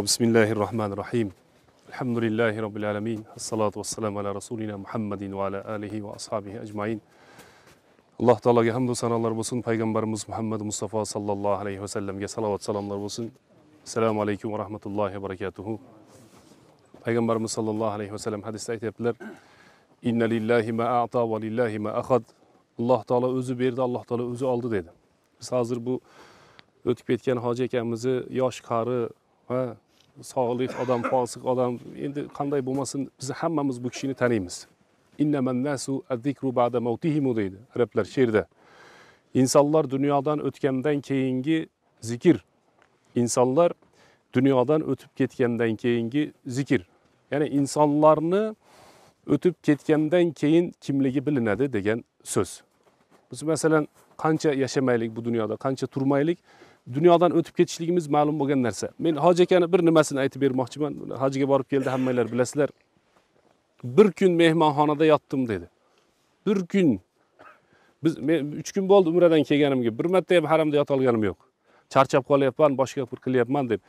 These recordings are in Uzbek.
بسم الله الرحمن الرحيم الحمد لله رب العالمين ala والسلام على رسولنا محمد وعلى آله وأصحابه أجمعين alloh taologa hamdu sanolar bo'lsin payg'ambarimiz muhammad mustafa sallallohu alayhi vasallamga salovat salomlar bo'lsin assalomu alaykum va rahmatullohi va barakatuhu payg'ambarimiz sallallohu alayhi vasallam hadisda aytyaptilar inna lillahi ma ata va lillahi ma ahad alloh taolo o'zi berdi alloh taolo o'zi oldi dedi biz hozir bu o'tib ketgan hoji akamizni yosh qari va sog'lik odam fosiq odam endi qanday bo'lmasin biz hammamiz bu kishini taniymiz azzikru ba'da deydi arablar she'rda insonlar dunyodan o'tgandan keyingi zikr insonlar dunyodan o'tib ketgandan keyingi zikr ya'ni insonlarni o'tib ketgandan keyin kimligi bilinadi degan so'z biz masalan qancha yashamaylik bu dunyoda qancha turmaylik dunyodan o'tib ketishligimiz ma'lum bo'lgan narsa men hoji akani bir nimasini aytib bermoqchiman hajga borib keldi hammanglar bilasizlar bir kun mehmonxonada yotdim dedi bir kun biz men uch kun bo'ldi umradan kelganimga bir marta ham haramda yotolganim yo'q charchab qolyapman boshqa bir qilyapman deb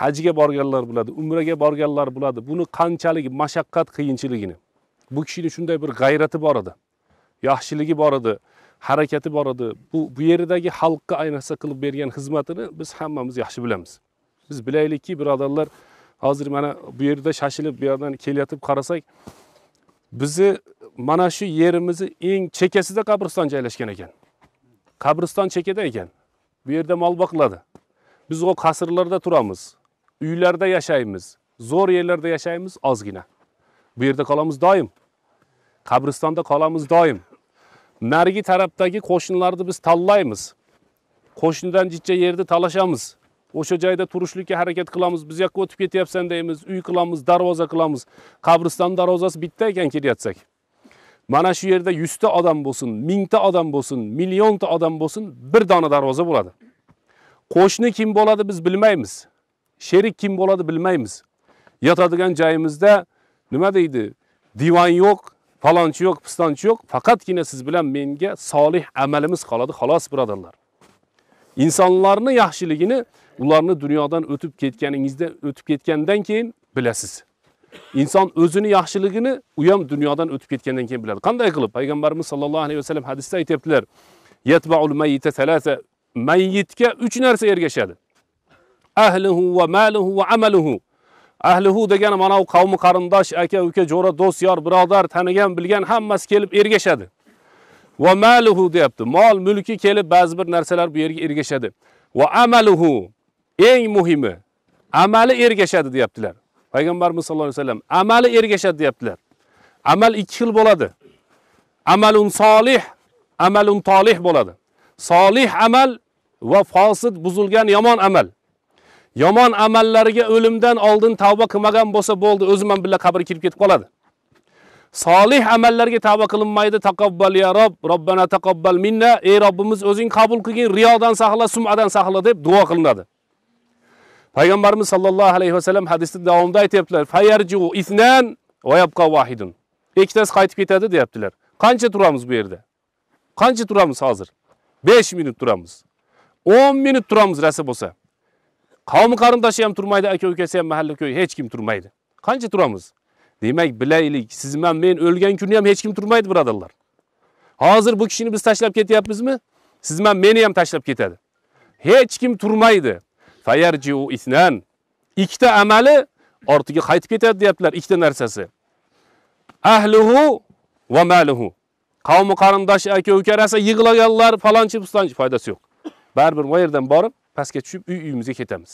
hajga borganlar biladi umraga borganlar biladi buni qanchalik mashaqqat qiyinchiligini bu kishini shunday bir g'ayrati bor edi yaxshiligi bor edi harakati bor bu bu yerdeki xalqqa ayniqsa qilib bergan hizmetini biz hammamiz yaxshi bilamiz biz bilaylikki birodarlar hazır mana bu yerda shoshilib bir yoqdan kelayotib qarasak Bizi mana yerimizi yerimizni eng chekasida qabriston joylashgan ekan qabriston chekada ekan bu yerda mol boqiladi biz o kasırlarda turamız. uylarda yashaymiz zo'r yerlarda yashaymiz ozgina bu yerda qolamiz doim qabristonda qolamiz doim narigi tarafdagi qo'shnilarni biz tanlaymiz qo'shnidan jichcha yerni talashamiz o'sha joyda turishlikka harakat qilamiz biz yoqqa o'tib ketyapsan deymiz uy qilamiz darvoza qilamiz qabriston darvozasi bitta ekan kelyotsak mana shu yerda yuzta odam bo'lsin mingta odam bo'lsin millionta odam bo'lsin bir dona darvoza bo'ladi qo'shni kim bo'ladi biz bilmaymiz sherik kim bo'ladi bilmaymiz yotadigan joyimizda nima deydi divan yo'q falonchi yo'q pistonchi yo'q faqatgina siz bilan menga solih amalimiz qoladi xolos birodarlar insonlarni yaxshiligini ularni dunyodan o'tib ketganingizda o'tib ketgandan keyin bilasiz inson o'zini yaxshiligini u ham dunyodan o'tib ketgandan keyin biladi qanday qilib payg'ambarimiz sollallohu alayhi vasallam hadisda aytyaptilar yatbaul mayyita talata mayyitga uch narsa ergashadi ahlihu va malihu va amaluhu ahli hu degan mana bu qavmi qarindosh aka uka jo'ra do'st yor birodar tanigan bilgan hammasi kelib ergashadi va maluhu deyapti mol mulki kelib ba'zi bir narsalar bu yerga ergashadi va amaluhu eng muhimi amali ergashadi deyaptilar payg'ambarimiz sallallohu alayhi vasallam amali ergashadi deyaptilar amal ikki xil bo'ladi amalun solih amalun tolih bo'ladi solih amal va fosid buzilgan yomon amal yomon amallariga o'limdan oldin tavba qilmagan bo'lsa bo'ldi o'zi bilan birga qabrga kirib ketib qoladi solih amallarga tavba qilinmaydi taqabbal ya rob robbana taqabbal minna ey robbimiz o'zing qabul qilgin riyodan saqla sumadan saqla deb duo qilinadi payg'ambarimiz sollallohu alayhi vasallam hadisni davomida aytyaptilar fayarjiu isnan va yabqa vahidun ikkitasi qaytib ketadi deyaptilar qancha turamiz bu yerda qancha turamiz hozir besh minut turamiz o'n minut turamiz rosa bo'lsa qavm qarindoshi ham turmaydi aka ukasi ham mahalla ko'y hech kim turmaydi qancha turamiz demak bilaylik siz man men o'lgan kuni ham hech kim turmaydi birodarlar hozir bu kishini biz tashlab ketyapmizmi siz man meni ham tashlab ketadi hech kim turmaydi u isnan ikkita amali ortiga qaytib ketadi deyaptilar ikkita narsasi ahlihu va malihu qavmi qarindoshi aka uka yig'laganlar falonchi pustonchi foydasi yo'q baribir bu yerdan borib pastga tushib uy uyimizga ketamiz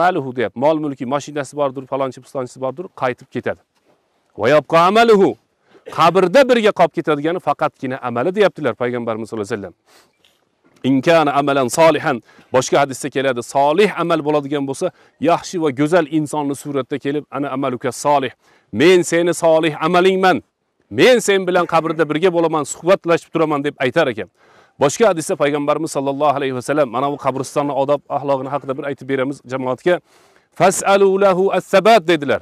maluhu deyapti mol mulki mashinasi bordir falonchi pistonchisi bordir qaytib ketadi amaluhu qabrda birga qolib ketadigani faqatgina amali deyaptilar payg'ambarimiz sallallohu alayhi vasallam inkana amalan solihan boshqa hadisda keladi solih amal bo'ladigan bo'lsa yaxshi va go'zal insonni suratda kelib ana amaluka solih men seni solih amalingman men sen bilan qabrda birga bo'laman suhbatlashib turaman deb aytar ekan boshqa hadisda payg'ambarimiz sollallohu alayhi vasallam mana bu qabristonni odob axloqini haqida bir aytib beramiz jamoatga fasalu lahu as-sabat dedilar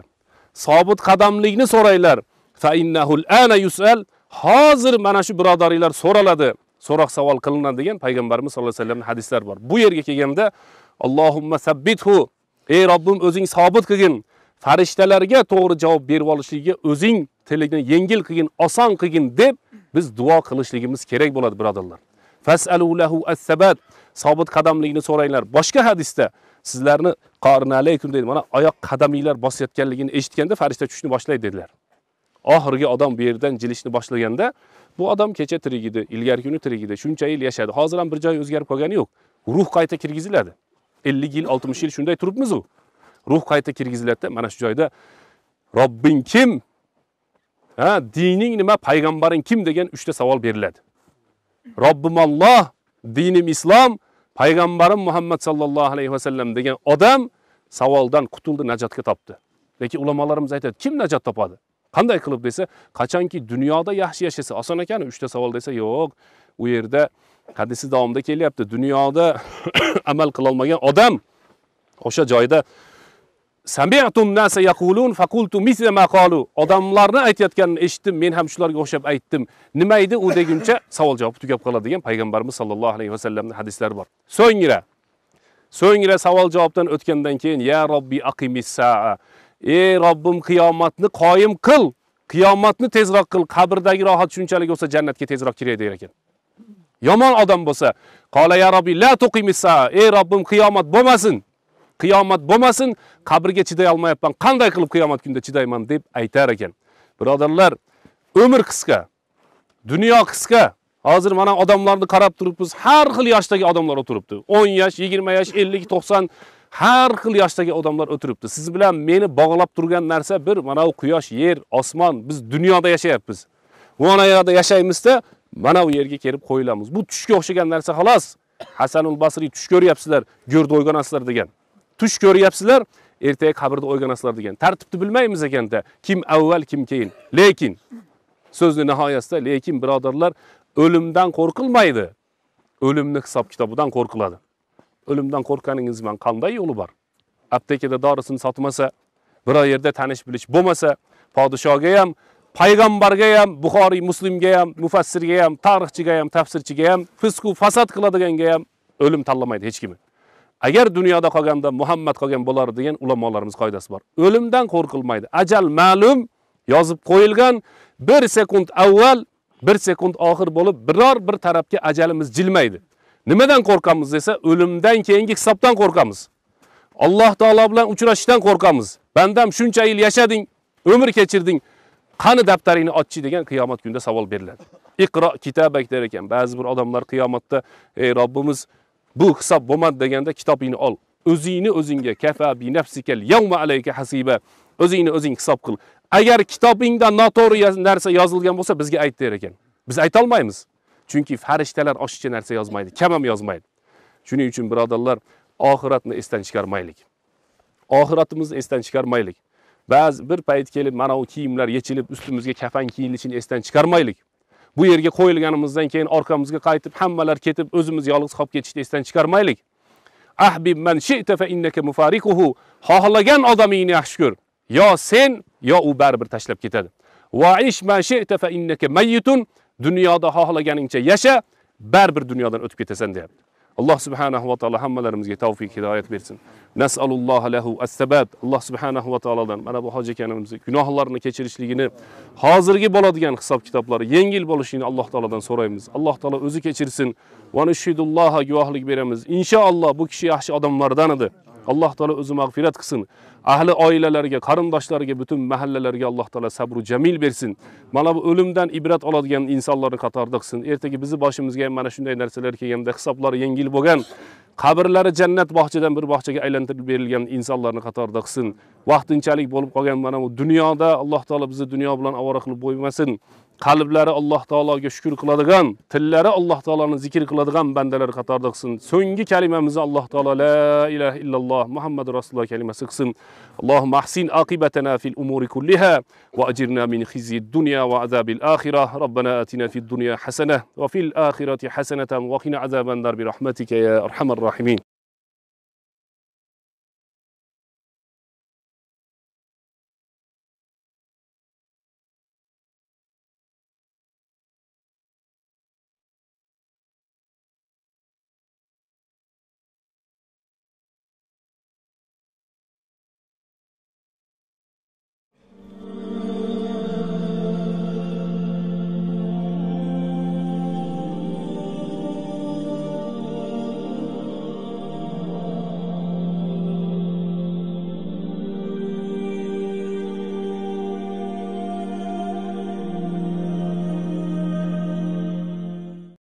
sobit qadamlikni so'ranglar fa innahul ana yusal hozir mana shu birodaringlar so'raladi so'roq savol qilinadi degan payg'ambarimiz sallallohu alayhi sallamning hadislari bor bu yerga kelganda allohumma sabbithu ey robbim o'zing sobit qilgin farishtalarga to'g'ri javob berib olishligiga o'zing tilini yengil qilgin oson qilgin deb biz duo qilishligimiz kerak bo'ladi birodarlar fasalu lahu as-sabat sobit qadamlikni so'ranglar boshqa hadisda sizlarni qorin alaykum deydi mana oyoq qadaminglar bosayotganligini eshitganda farishta tushni boshlaydi dedilar oxirgi odam bu yerdan jilishni boshlaganda bu odam kecha tirik edi ilgargi kuni tirik edi shuncha yil yashadi hozir ham bir joy o'zgarib qolgani yo'q ruh qayta kirgiziladi ellik yil oltmish yil shunday turibmizu ruh qayta kirgiziladida mana shu joyda robbing kim ha dining nima payg'ambaring kim degan uchta savol beriladi robbim olloh dinim islom payg'ambarim muhammad sollallohu alayhi vasallam degan odam savoldan qutuldi najotga topdi lekin ulamolarimiz aytadi kim najot topadi qanday qilib desa qachonki dunyoda yaxshi yashasa oson ekan uchta savol desa yo'q u yerda hadisi davomida kelyapti dunyoda amal qilolmagan odam o'sha joyda Samiatun nasa yaqulun faqultu misla ma qalu. Odamlarni aytayotganini eshitdim, men ham shularga o'xshab aytdim. Nima edi u deguncha savol javob tugab qoladi degan payg'ambarimiz sollallohu alayhi vasallamning hadislari bor. So'ngra so'ngra savol javobdan o'tgandan keyin ya robbi aqimis saa. Ey Robbim qiyomatni qoyim qil. Qiyomatni tezroq qil. Qabrdagi rohat shunchalik bo'lsa jannatga tezroq kiray der ekan. Yomon odam bo'lsa, qola ya robbi la tuqimis saa. Ey Robbim qiyomat bo'lmasin. qiyomat bo'lmasin qabrga chiday olmayapman qanday qilib qiyomat kunida chidayman deb aytar ekan birodarlar umr qisqa dunyo qisqa hozir mana odamlarni qarab turibmiz har xil yoshdagi odamlar o'tiribdi o'n yosh yigirma yosh ellik to'qson har xil yoshdagi odamlar o'tiribdi siz bilan meni bog'lab turgan narsa bir mana bu quyosh yer osmon biz dunyoda yashayapmiz mana yoqda yashaymizda mana bu yerga kelib qo'yilamiz bu tushga o'xshagan narsa xolos hasanul basriy tush ko'ryapsizlar go'rda o'ygonasizlar degan tush ko'ryapsizlar ertaga qabrda o'yganasizlar degan tartibni bilmaymiz ekanda kim avval kim keyin lekin so'zni nihoyasida lekin birodarlar o'limdan qo'rqilmaydi o'limni hisob kitobidan qo'rqiladi o'limdan qo'rqqaningiz bilan qanday yo'li bor aptekada dorisini sotmasa biror yerda tanish bilish bo'lmasa podshoga ham payg'ambarga ham buxoriy muslimga ham mufassirga ham tarixchiga ham tafsirchiga ham fisku fasod qiladiganga ham o'lim tanlamaydi hech kimni agar dunyoda qolganda muhammad qolgan bo'lar degan ulamolarimiz qoidasi bor o'limdan qo'rqilmaydi ajal ma'lum yozib qo'yilgan bir sekund avval bir sekund oxir bo'lib biror bir tarafga ajalimiz jilmaydi nimadan qo'rqamiz desa o'limdan keyingi hisobdan qo'rqamiz alloh taolo bilan uchrashishdan qo'rqamiz bandam shuncha yil yashading umr kechirding qani daftaringni ochchi degan qiyomat kunida savol beriladi iqro kitobak der ekan ba'zi bir odamlar qiyomatda ey robbimiz bu hisob bo'lmadi deganda kitobingni ol o'zingni o'zingga kafa bi nafsikal yawma alayka hasiba o'zingni o'zing hisob qil agar kitobingda noto'g'ri narsa yozilgan bo'lsa bizga ayt der ekan biz aytolmaymiz chunki farishtalar oshiqcha narsa yozmaydi kam ham yozmaydi shuning uchun birodarlar oxiratni esdan chiqarmaylik oxiratimizni esdan chiqarmaylik ba'zi bir payt kelib mana bu kiyimlar yechilib ustimizga kafan kiyilishini esdan chiqarmaylik bu yerga qo'yilganimizdan keyin orqamizga qaytib hammalar ketib o'zimiz yolg'iz qolib ketishni esdan chiqarmaylik ahbib man shi'ta fa innaka mufarikuhu xohlagan odamingni yaxshi ko'r yo sen yo u baribir tashlab ketadi vaish man shi'ta fa innaka mayyitun dunyoda xohlaganingcha yasha baribir dunyodan o'tib ketasan deyapti alloh subhanahu va taolo hammalarimizga tavfiq hidoyat bersin nasalulloh lahu assabat alloh subhanahu va taolodan mana bu hoji akanimizni gunohlarini kechirishligini hozirgi bo'ladigan hisob kitoblari yengil bo'lishini alloh taolodan so'raymiz alloh taolo o'zi kechirsin va nushidulloha guvohlik beramiz inshaalloh bu kishi yaxshi odamlardan edi alloh taolo o'zi mag'firat qilsin ahli oilalarga qarindoshlarga butun mahallalarga alloh taolo sabru jamil bersin mana bu o'limdan ibrat oladigan insonlarni qatorida qilsin ertaga bizni boshimizga ham mana shunday narsalar kelganda hisoblari yengil bo'lgan qabrlari jannat bog'chadan bir bog'chaga aylantirib berilgan insonlarni qatorida qilsin vaqtinchalik bo'lib qolgan mana bu dunyoda alloh taolo bizni dunyo bilan ovora qilib qo'ymasin qalblari alloh taologa shukur qiladigan tillari alloh taoloni zikr qiladigan bandalar qatorida qilsin so'nggi kalimamizni alloh taolo la ilaha illalloh muhammadu rasululloh kalimasi qilsin اللهم احسن عاقبتنا في الامور كلها واجرنا من خزي الدنيا وعذاب الاخره ربنا اتنا في الدنيا حسنه وفي الاخره حسنه وقنا عذاب النار برحمتك يا ارحم الراحمين